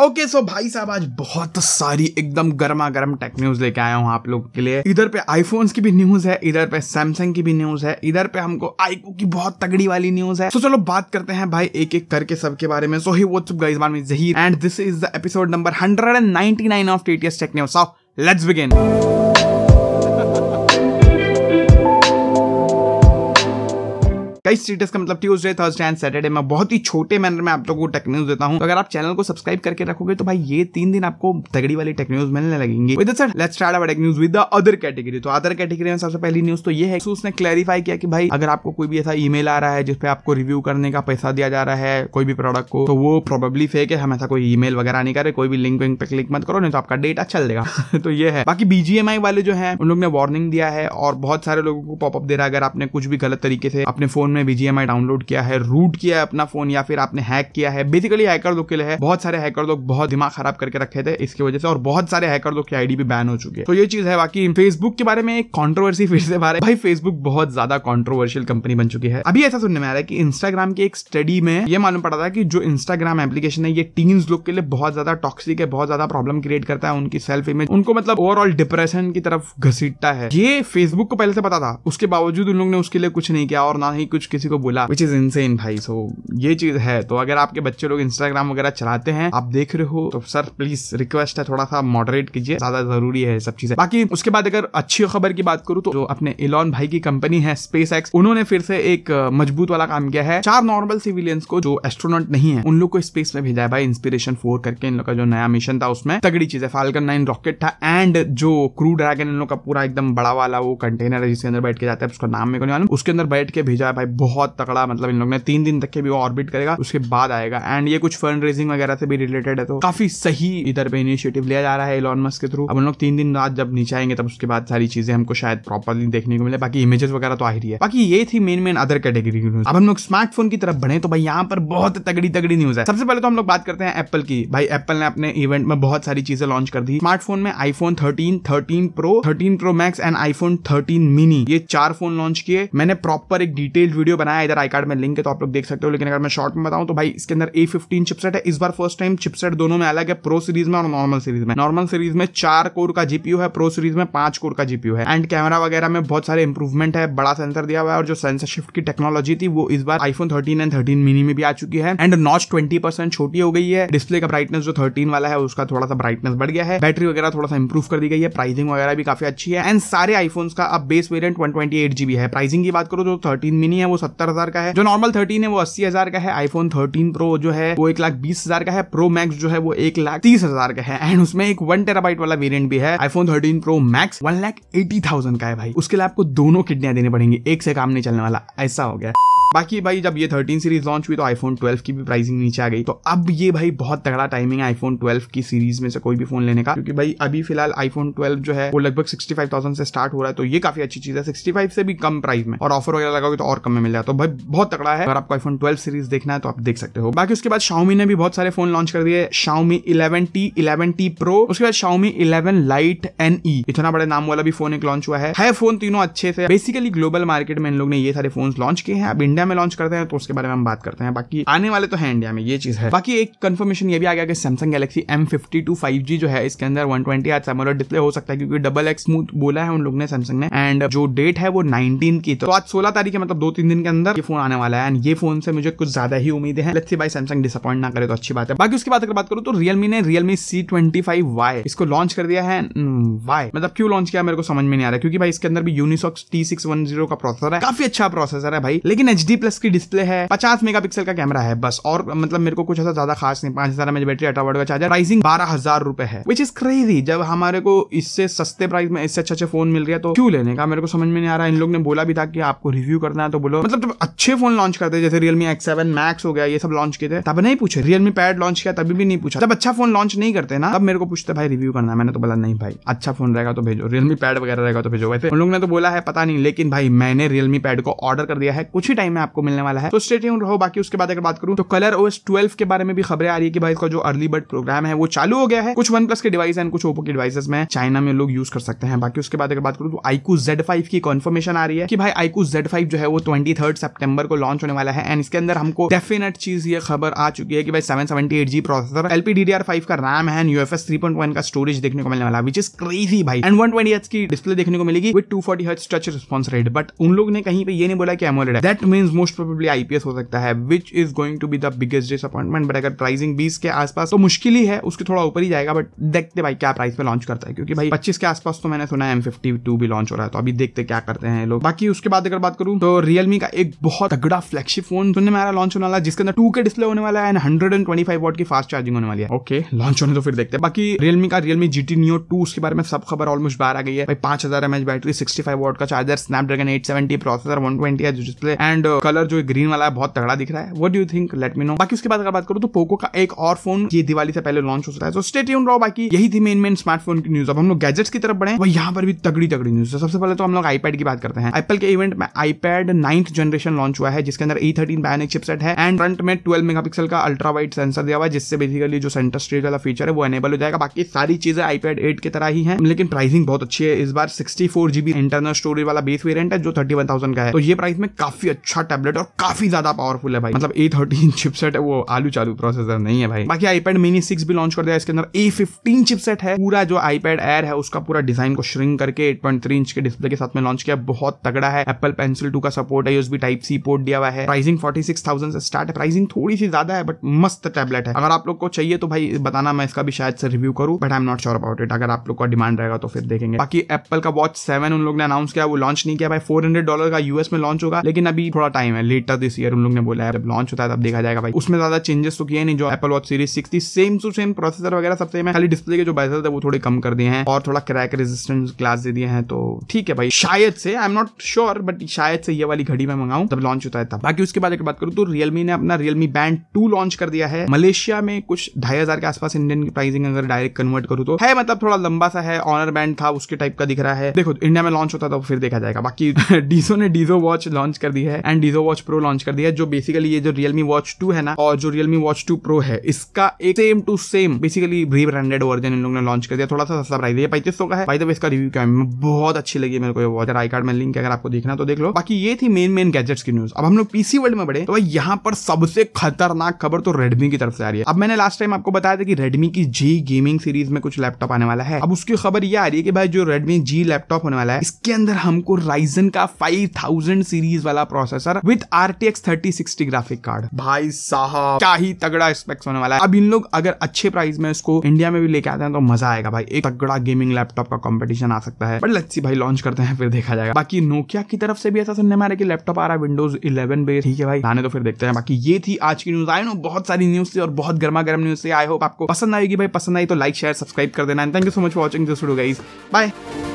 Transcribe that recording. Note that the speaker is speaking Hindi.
ओके सो भाई साहब आज बहुत सारी एकदम गर्मा गर्म टेक न्यूज लेके आया हूँ आप लोग के लिए इधर पे आईफोन की भी न्यूज है इधर पे सैमसंग की भी न्यूज है इधर पे हमको आईको की बहुत तगड़ी वाली न्यूज है तो so, चलो बात करते हैं भाई एक एक करके सबके बारे में सो ही वो गाइस मान में Zaheer and this is the episode number hundred and ninety nine of TTS tech news let's begin कई स्टेटस का मतलब ट्यूजडे थर्सडे एंड सैटरडे मैं बहुत ही छोटे मैनर में आप लोगों को टेक न्यूज देता हूँ तो अगर आप चैनल को सब्सक्राइब करके रखोगे तो भाई ये तीन दिन आपको तगड़ी वाली टेक न्यूज मिलने लगेंगे with sir let's start our tech news with other category तो अदर कैटेगरी में सबसे पहली न्यूज तो ये है उसने क्लैरिफाई किया कि भाई अगर आपको कोई भी ऐसा ई आ रहा है जिसपे आपको रिव्यू करने का पैसा दिया जा रहा है कोई भी प्रोडक्ट को तो वो प्रोबेबली फेक है हम ऐसा कोई ईमेल वगैरह नहीं करे कोई भी लिंक विंक पे क्लिक मत करो नहीं तो आपका डेटा चल देगा तो ये है बाकी बीजीएमआई वाले जो है उन लोग ने वार्निंग दिया है और बहुत सारे लोगों को पॉपअप दे रहा है अगर आपने कुछ भी गलत तरीके से अपने फोन में आपने बीजीएमआई डाउनलोड किया है रूट किया है अपना फोन या फिर आपने हैक किया है बेसिकली हैकर लोग के लिए है बहुत सारे हैकर लोग बहुत दिमाग खराब करके रखे थे इसकी वजह से और बहुत सारे हैकर लोग की आईडी भी बैन हो चुकी है तो ये चीज है बाकी फेसबुक के बारे में एक कॉन्ट्रोवर्सी फिर से बारे भाई फेसबुक बहुत ज्यादा कॉन्ट्रोवर्शियल कंपनी बन चुकी है अभी ऐसा सुनने में आ रहा है कि इंस्टाग्राम की एक स्टडी में यह मालूम पड़ा था कि जो इंस्टाग्राम एप्लीकेशन है ये टीन्स लोग के लिए बहुत ज्यादा टॉक्सिक है बहुत ज्यादा प्रॉब्लम क्रिएट करता है उनकी सेल्फ इमेज उनको मतलब ओवरऑल डिप्रेशन की तरफ घसीटता है ये फेसबुक को पहले से पता था उसके बावजूद उन लोग ने उसके लिए कुछ नहीं किया और ना ही कुछ किसी को बोला विच इज इनसेन भाई सो ये चीज है तो अगर आपके बच्चे लोग इंस्टाग्राम वगैरह चलाते हैं आप देख रहे हो तो सर प्लीज रिक्वेस्ट है थोड़ा सा मॉडरेट कीजिए ज्यादा जरूरी है सब चीजें बाकी उसके बाद अगर अच्छी खबर की बात करूँ तो जो अपने इलॉन भाई की कंपनी है स्पेस एक्स उन्होंने फिर से एक मजबूत वाला काम किया है चार नॉर्मल सिविलियंस को जो एस्ट्रोनॉट नहीं है उन लोग को स्पेस में भेजा है भाई इंस्पिरेशन फोर करके इन लोग का जो नया मिशन था उसमें तगड़ी चीज है फाल्कन नाइन रॉकेट था एंड जो क्रू ड्रैगन इन लोग का पूरा एकदम बड़ा वाला वो कंटेनर है जिसके अंदर बैठ के जाता है उसका नाम मेरे को नहीं मालूम उसके अंदर बैठ के भेजा है भाई बहुत तकड़ा मतलब इन लोग ने तीन दिन तक के भी वो ऑर्बिट करेगा उसके बाद आएगा एंड ये कुछ फंड रेजिंग वगैरह से भी रिलेटेड है तो काफी सही इधर पे इनिशिएटिव लिया जा रहा है इलॉन मस्क के थ्रू अब हम लोग तीन दिन रात जब नीचे आएंगे तब उसके बाद सारी चीजें हमको शायद प्रॉपरली देखने को मिले बाकी इमेजेस वगैरह तो आ ही है बाकी ये थी मेन मेन अदर कैटेगरी की न्यूज अब हम लोग स्मार्टफोन की तरफ बढ़े तो भाई यहाँ पर बहुत तगड़ी तगड़ी न्यूज है सबसे पहले तो हम लोग बात करते हैं एप्पल की भाई एप्पल ने अपने इवेंट में बहुत सारी चीजें लॉन्च कर दी स्मार्टफोन में iPhone thirteen thirteen pro thirteen pro max and iPhone thirteen mini ये चार फोन लॉन्च किए मैंने प्रॉपर एक डिटेल्ड वीडियो वीडियो बनाया इधर आई कार्ड में लिंक है तो आप लोग देख सकते हो लेकिन अगर मैं शॉर्ट में बताऊं तो भाई इसके अंदर ए फिफ्टीन चिपसेट है इस बार फर्स्ट टाइम चिपसेट दोनों में अलग है प्रो सीरीज में और नॉर्मल सीरीज में नॉर्मल सीरीज में चार कोर का जीपीयू है प्रो सीरीज में पांच कोर का जीपीयू है एंड कैमरा वगैरह में बहुत सारे इंप्रूवमेंट है बड़ा सेंसर दिया हुआ है और जो सेंसर शिफ्ट की टेक्नोलॉजी थी वो इस बार iPhone thirteen and thirteen mini में भी आ चुकी है एंड नॉच ट्वेंटी परसेंट छोटी हो गई है डिस्प्ले का ब्राइटनेस जो थर्टीन वाला है उसका थोड़ा सा ब्राइटनेस बढ़ गया है बैटरी वगैरह थोड़ा सा इंप्रूव कर दी गई है प्राइसिंग वगैरह भी काफी अच्छी है एंड सारे आईफोन का अब base variant one twenty eight GB है प्राइसिंग की बात करो जो थर्टीन मिनी है वो सत्तर हजार का है जो नॉर्मल थर्टीन है वो अस्सी हजार का है आईफोन थर्टीन प्रो जो है वो एक लाख बीस हजार का है प्रो मैक्स जो है वो एक लाख तीस हजार का है एंड उसमें एक वन टेराबाइट वाला वेरियंट भी है iPhone thirteen pro max one lakh eighty thousand का है भाई उसके लिए आपको दोनों किडनियां देने पड़ेंगे एक से काम नहीं चलने वाला ऐसा हो गया बाकी भाई जब ये थर्टीन सीरीज लॉन्च हुई तो आईफोन ट्वेल्व की भी प्राइसिंग नीचे आ गई तो अब ये भाई बहुत तगड़ा टाइमिंग है आईफोन ट्वेल्व की सीरीज में से कोई भी फोन लेने का क्योंकि भाई अभी फिलहाल आईफोन ट्वेल्व जो है वो लगभग सिक्सटी फाइव से स्टार्ट हो रहा है तो ये काफी अच्छी चीज है सिक्सटी फाइव से भी कम प्राइस में और ऑफर वगैरह लगाओगे तो और कम में मिल जाए तो भाई बहुत तगड़ा है अगर आपको आईफोन ट्वेल्व सीरीज देखना है तो आप देख सकते हो बाकी उसके बाद शाउमी ने भी बहुत सारे फोन लॉन्च कर दिए Xiaomi eleven T eleven T pro उसके बाद Xiaomi eleven lite N E इतना बड़ा नाम वाला भी फोन एक लॉन्च हुआ है, है फोन तीनों अच्छे से बेसिकली ग्लोबल मार्केट में इन लोग ने ये सारे फोन लॉन्च किए हैं अब इंडिया इंडिया में लॉन्च करते हैं तो उसके बारे में हम बात करते हैं बाकी आने वाले तो है इंडिया में ये चीज है बाकी एक कंफर्मेशन ये भी आ गया कि Samsung Galaxy M fifty two five G जो है इसके अंदर वन ट्वेंटी आज समोलर डिस्प्ले हो सकता है क्योंकि डबल एक्स स्मूथ बोला है उन लोग ने सैमसंग ने एंड जो डेट है वो नाइनटीन की तो आज सोलह तारीख है मतलब दो तीन दिन के अंदर ये फोन आने वाला है एंड ये फोन से मुझे कुछ ज्यादा ही उम्मीद है लेट्स भाई सैमसंग डिसअपॉइंट ना करे तो अच्छी बात है बाकी उसकी बात अगर बात करूँ तो रियलमी ने Realme C twenty five Y इसको लॉन्च कर दिया है वाई hmm, मतलब क्यों लॉन्च किया मेरे को समझ में नहीं आ रहा क्योंकि भाई इसके अंदर भी Unisoc's T six one zero का प्रोसेसर है काफी अच्छा प्रोसेसर है भाई लेकिन एच डी प्लस की डिस्प्ले है पचास मेगा पिक्सल का कैमरा है बस और मतलब मेरे को कुछ ऐसा ज्यादा खास नहीं पांच हजार एमएच बैटरी अठारह का चार्जर प्राइसिंग बारह हजार रुपए है विच इज क्रेजी जब हमारे को इससे सस्ते प्राइस में इससे अच्छे अच्छे फोन मिल रहे तो क्यों लेने का मेरे को समझ में नहीं आ रहा इन लोग ने बोला भी था कि आपको रिव्यू करना है तो बोलो मतलब जब अच्छे फोन लॉन्च करते जैसे रियलमी एक्स सेवन मैक्स हो गया ये सब लॉन्च किए थे तब नहीं पूछे रियलमी पैड लॉन्च किया तभी भी नहीं पूछा जब अच्छा फोन लॉन्च नहीं करते ना तब मेरे को पूछते भाई रिव्यू करना है मैंने तो बोला नहीं भाई अच्छा फोन रहेगा तो भेजो रियलमी पैड वगैरह रहेगा तो भेजो वैसे उन लोग ने तो बोला है पता नहीं लेकिन भाई मैंने रियलमी पैड को ऑर्डर कर दिया है कुछ ही टाइम में में आपको मिलने वाला है तो स्टेट रहो बाकी उसके बाद अगर बात करूं तो कलर ओएस ट्वेल्व के बारे में भी खबरें आ रही है कि भाई इसका जो अर्ली बर्ड प्रोग्राम है वो चालू हो गया है कुछ वन प्लस के डिवाइस एंड कुछ ओपो के डिवाइसेस में चाइना में लोग यूज कर सकते हैं बाकी उसके बाद अगर बात करूँ तो आईकू जेड फाइव की कन्फर्मेशन आ रही है कि भाई आईकू जेड फाइव जो है वो ट्वेंटी थर्ड सेप्टेम्बर को लॉन्च होने वाला है एंड इसके अंदर हमको डेफिनेट चीज ये खबर आ चुकी है कि भाई seven seventy eight G processor LPDDR five का रैम है and UFS three point one का स्टोरेज देखने को मिलने वाला विच इज क्रेजी भाई एंड वन ट्वेंटी की डिस्प्ले देखने को मिलेगी with two forty hertz touch response rate but उन लोग ने कहीं पर यह नहीं बोला कि एमोलेड है that mean news most probably IPS हो सकता है which is going to be the biggest disappointment but अगर प्राइसिंग बीस के आसपास तो मुश्किल ही है उसके थोड़ा ऊपर ही जाएगा बट देखते भाई क्या प्राइस पे लॉन्च करता है क्योंकि भाई पच्चीस के आसपास तो मैंने सुना है एम फिफ्टी टू भी लॉन्च हो रहा है तो अभी देखते क्या करते हैं लोग बाकी उसके बाद अगर बात करूँ तो रियलमी का एक बहुत तगड़ा फ्लैगशिप फोन सुनने में आ लॉन्च होने वाला जिसके अंदर टू के डिस्प्ले होने वाला है and hundred and twenty five watt की फास्ट चार्जिंग होने वाली है ओके लॉन्च होने तो फिर देखते हैं बाकी रियलमी का Realme G T Neo two उसके बारे में सब खबर ऑलमोस्ट बाहर आ गई है भाई पांच हजार MH battery sixty five watt का charger Snapdragon eight seventy processor one twenty है डिस्प्ले एंड कलर जो ग्रीन वाला है बहुत तगड़ा दिख रहा है what do think let me know बाकी उसके बाद अगर बात करूँ तो पोको का एक और फोन ये दिवाली से पहले लॉन्च हो सकता है तो स्टेट रहो बाकी यही थी मेन मेन स्मार्टफोन की न्यूज अब हम लोग गैजेट्स की तरफ बढ़े वह यहाँ पर भी तगड़ी तगड़ी न्यूज है सबसे पहले तो हम लोग आईपैड की बात करते हैं एप्पल के इवेंट में आईपैड नाइन्थ जनरेशन लॉन्च हुआ है जिसके अंदर ई थर्टीन बैनिक चिपसेट है एंड फ्रंट में ट्वेल्व मेगापिक्सल का अल्ट्रा वाइड सेंसर दिया हुआ है जिससे बेसिकली जो सेंटर स्टेज वाला फीचर है वो एनेबल हो जाएगा बाकी सारी चीजें आईपैड एट की तरह ही है लेकिन प्राइसिंग बहुत अच्छी है इस बार sixty four GB internal storage वाला बेस वेरियंट है जो थर्टी वन थाउजेंड का है तो ये प्राइस में काफी अच्छा अच्छा टैबलेट और काफी ज्यादा पावरफुल है भाई मतलब ए थर्टीन चिपसेट है वो आलू चालू प्रोसेसर नहीं है भाई बाकी आईपैड मिनी सिक्स भी लॉन्च कर दिया इसके अंदर ए फिफ्टीन चिपसेट है पूरा जो आईपैड एयर है उसका पूरा डिजाइन को श्रिंक करके थ्री इंच के डिस्प्ले के साथ में लॉन्च किया बहुत तगड़ा है एप्पल पेंसिल टू का सपोर्ट है यूएसबी टाइप सी पोर्ट दिया हुआ है प्राइसिंग थाउजेंड से स्टार्ट है प्राइसिंग थोड़ी सी ज्यादा है बट मस्त टैबलेट है अगर आप लोग को चाहिए तो भाई बताना मैं इसका भी शायद से रिव्यू करूँ but I am not sure about it अगर आप लोग का डिमांड रहेगा तो फिर देखेंगे बाकी एप्पल का वॉच सेवन उन लोग ने अनाउंस किया वो लॉन्च नहीं किया भाई फोर हंड्रेड डॉलर का यूएस में लॉन्च होगा लेकिन अभी थोड़ा टाइम है लेटर दिस ईयर उन लोग ने बोला है जब लॉन्च होता है तब देखा जाएगा भाई उसमें ज्यादा चेंजेस तो किए नहीं जो एपल वॉच सीरीज सिक्स थी सेम टू सेम प्रोसेसर वगैरह सब सेम है खाली डिस्प्ले के जो बेजल थे वो थोड़े कम कर दिए हैं और थोड़ा क्रैक रेजिस्टेंस ग्लास दे दिए हैं तो ठीक है भाई शायद से I am not sure but शायद से ये वाली घड़ी मैं मंगाऊं तब लॉन्च होता है तब बाकी उसके बाद अगर बात करूँ तो रियलमी ने अपना रियलमी बैंड टू लॉन्च कर दिया है मलेशिया में कुछ ढाई हजार के आसपास इंडियन प्राइसिंग अगर डायरेक्ट कन्वर्ट करूँ तो है मतलब थोड़ा लंबा सा है ऑनर बैंड था उसके टाइप का दिख रहा है देखो इंडिया में लॉन्च होता था तो फिर देखा जाएगा बाकी डीजो ने डीजो वॉच लॉन्च कर दी है and and Dizo watch pro launch कर दिया जो बेसिकली ये जो रियलमी वॉच टू है ना और जो रियलमी वॉच टू प्रो है इसका एक same to same basically rebranded version इन लोगों ने लॉन्च कर दिया थोड़ा सा सस्ता प्राइस पैंतीस सौ का है भाई तब इसका रिव्यू क्या है बहुत अच्छी लगी मेरे को वॉच आई कार्ड में लिंक अगर आपको देखना तो देख लो बाकी ये थी मेन मेन गैजेट्स की न्यूज अब हम लोग पीसी वर्ल्ड में बढ़े तो भाई यहाँ पर सबसे खतरनाक खबर तो रेडमी की तरफ से आ रही है अब मैंने लास्ट टाइम आपको बताया था कि रेडमी की जी गेमिंग सीरीज में कुछ लैपटॉप आने वाला है अब उसकी खबर ये आ रही है कि भाई जो रेडमी जी लैपटॉप होने वाला है इसके अंदर हमको राइजन का फाइव सीरीज वाला processor processor with R T X thirty sixty graphic card भाई साहब क्या ही तगड़ा स्पेक्स होने वाला है अब इन लोग अगर अच्छे प्राइस में उसको इंडिया में भी लेके आते हैं तो मजा आएगा भाई एक तगड़ा गेमिंग लैपटॉप का कॉम्पिटिशन आ सकता है बट लच्छी भाई लॉन्च करते हैं फिर देखा जाएगा बाकी नोकिया की तरफ से भी ऐसा सुनने में आ रहा है कि लैपटॉप आ रहा है विंडोज इलेवन बे ठीक है भाई आने तो फिर देखते हैं बाकी ये थी आज की न्यूज आई नो बहुत सारी न्यूज थी और बहुत गर्मा गर्म न्यूज थी आई होप आपको पसंद आएगी भाई पसंद आई तो लाइक शेयर सब्सक्राइब कर देना thank you so much watching this video guys bye